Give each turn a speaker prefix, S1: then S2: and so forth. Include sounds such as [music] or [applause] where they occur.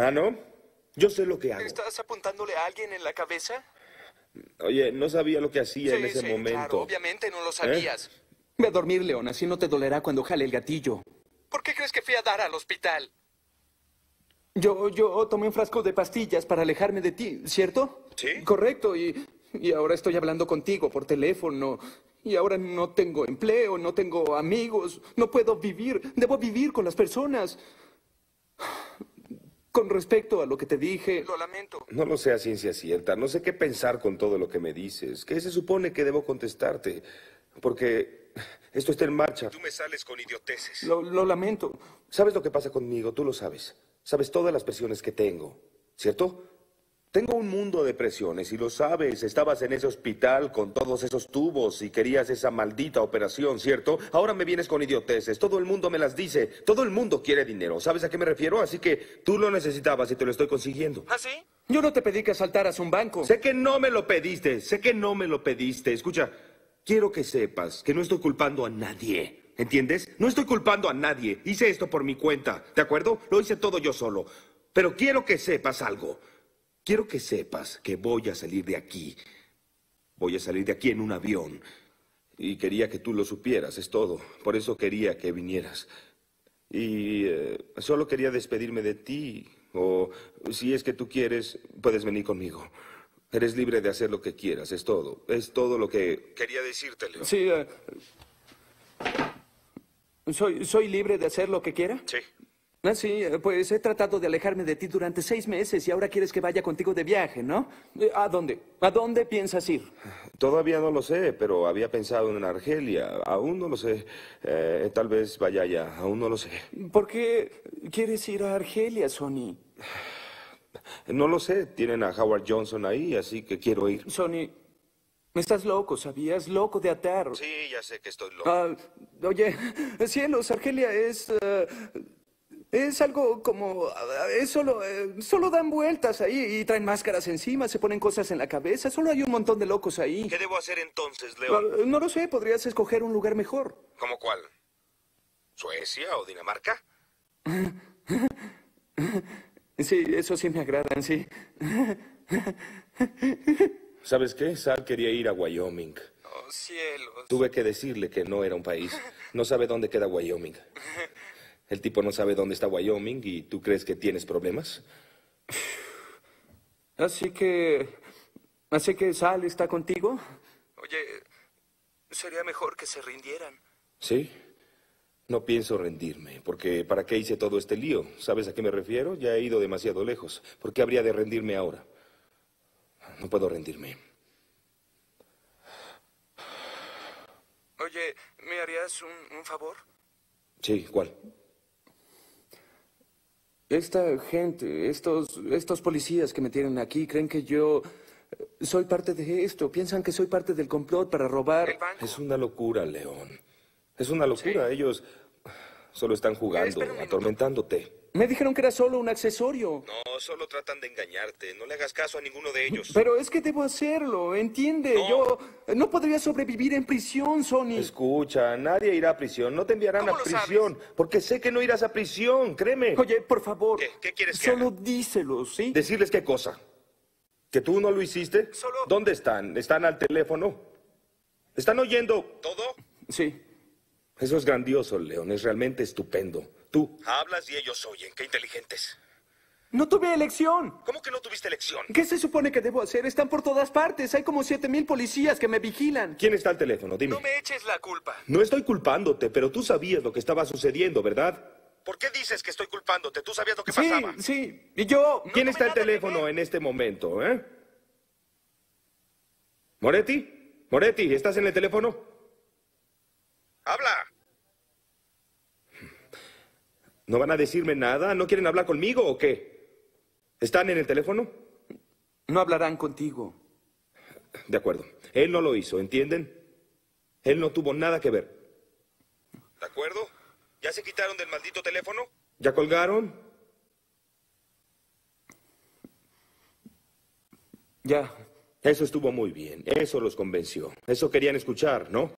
S1: Ah, ¿no? Yo sé lo que hago. ¿Estás
S2: apuntándole a alguien en la cabeza?
S1: Oye, no sabía lo que hacía en ese momento. obviamente
S2: no lo ¿Eh? sabías.
S1: Ve a dormir, León, así no te dolerá cuando jale el gatillo.
S2: ¿Por qué crees que fui a dar al hospital? Yo, yo tomé un frasco de pastillas para alejarme de ti, ¿cierto? Sí. Correcto, y, y ahora estoy hablando contigo por teléfono. Y ahora no tengo empleo, no tengo amigos, no puedo vivir, debo vivir con las personas.
S1: Con respecto a lo que te dije... Lo lamento. No lo sé a ciencia cierta. No sé qué pensar con todo lo que me dices. ¿Qué se supone que debo contestarte? Porque esto está en marcha. Tú me sales con idioteces. Lo, lo lamento. ¿Sabes lo que pasa conmigo? Tú lo sabes. Sabes todas las presiones que tengo, ¿cierto? Tengo un mundo de presiones y lo sabes. Estabas en ese hospital con todos esos tubos y querías esa maldita operación, ¿cierto? Ahora me vienes con idioteces. Todo el mundo me las dice. Todo el mundo quiere dinero. ¿Sabes a qué me refiero? Así que tú lo necesitabas y te lo estoy consiguiendo. ¿Ah, sí? Yo no te pedí que asaltaras un banco. Sé que no me lo pediste. Sé que no me lo pediste. Escucha, quiero que sepas que no estoy culpando a nadie. ¿Entiendes? No estoy culpando a nadie. Hice esto por mi cuenta. ¿De acuerdo? Lo hice todo yo solo. Pero quiero que sepas algo. Quiero que sepas que voy a salir de aquí. Voy a salir de aquí en un avión. Y quería que tú lo supieras, es todo. Por eso quería que vinieras. Y eh, solo quería despedirme de ti. O si es que tú quieres, puedes venir conmigo. Eres libre de hacer lo que quieras, es todo. Es todo lo que quería decírtelo. Sí. Eh,
S2: ¿Soy, ¿Soy libre de hacer lo que quiera? Sí. Ah, sí, eh, pues he tratado de alejarme
S1: de ti durante seis meses y ahora quieres que vaya contigo de viaje, ¿no? Eh, ¿A dónde? ¿A dónde piensas ir? Todavía no lo sé, pero había pensado en Argelia. Aún no lo sé. Eh, tal vez vaya allá. Aún no lo sé. ¿Por qué quieres ir a Argelia, Sonny? No lo sé. Tienen a Howard Johnson ahí, así que quiero ir. Sony,
S2: Estás loco, ¿sabías? Loco de atar.
S1: Sí, ya sé que estoy loco.
S2: Ah, oye, [laughs] cielos, Argelia es... Es algo como... Eh, solo, dan vueltas ahí y traen máscaras encima, se ponen cosas en la cabeza. Solo hay un montón
S1: de locos ahí. ¿Qué debo hacer entonces, Leo?
S2: No, lo sé, podrías escoger un lugar mejor.
S1: ¿Como cuál? ¿Suecia o Dinamarca? Sí, eso sí me agrada, sí. ¿Sabes qué? Sal quería ir a Wyoming. Oh, cielos. Tuve que decirle que no era un país. No sabe dónde queda Wyoming. [laughs] El tipo no sabe dónde está Wyoming y tú crees que tienes problemas. Así que... Así que Sal
S2: está contigo. Oye, sería mejor que se rindieran.
S1: Sí. No pienso rendirme, porque ¿para qué hice todo este lío? ¿Sabes a qué me refiero? Ya he ido demasiado lejos. ¿Por qué habría de rendirme ahora? No puedo rendirme.
S2: Oye, ¿me harías un, un favor?
S1: Sí, ¿cuál? Esta
S2: gente, estos, estos policías que me tienen aquí, creen que yo eh, soy parte de
S1: esto. Piensan que soy parte del complot para robar. Es una locura, León. Es una locura. Ellos solo están jugando, atormentándote.
S2: Me dijeron que era solo un accesorio.
S1: No, solo tratan de engañarte. No le hagas caso a ninguno de ellos. Pero es que debo hacerlo, entiende. Yo no podría sobrevivir en prisión, Sony. Escucha, nadie irá a prisión. No te enviarán a prisión. Porque sé que no irás a prisión, créeme. Oye, por favor. ¿Qué, quieres que Solo díselo, ¿sí? Decirles qué cosa. ¿Que tú no lo hiciste? Solo... ¿Dónde están? ¿Están al teléfono? ¿Están oyendo? ¿Todo? Sí. Eso es grandioso, León. Es realmente estupendo. Tú. Hablas y ellos oyen. Qué inteligentes. No tuve elección. ¿Cómo que no tuviste elección? ¿Qué se supone que debo hacer? Están por todas partes. Hay como 7000 policías que me vigilan. ¿Quién está al teléfono? Dime. No
S2: me eches la culpa.
S1: No estoy culpándote, pero tú sabías lo que estaba sucediendo, ¿verdad? ¿Por qué dices que estoy culpándote? Tú sabías lo que pasaba. Sí, sí. y yo. ¿Quién está al teléfono en este momento, eh? ¿Moretti? ¿Moretti, estás en el teléfono? Habla. ¿No van a decirme nada? ¿No quieren hablar conmigo o qué? ¿Están en el teléfono? No hablarán contigo. De acuerdo. Él no lo hizo, ¿entienden? Él no tuvo nada que ver. ¿De acuerdo? ¿Ya se quitaron del maldito teléfono? ¿Ya colgaron? Ya. Eso estuvo muy bien. Eso los convenció. Eso querían escuchar, ¿no?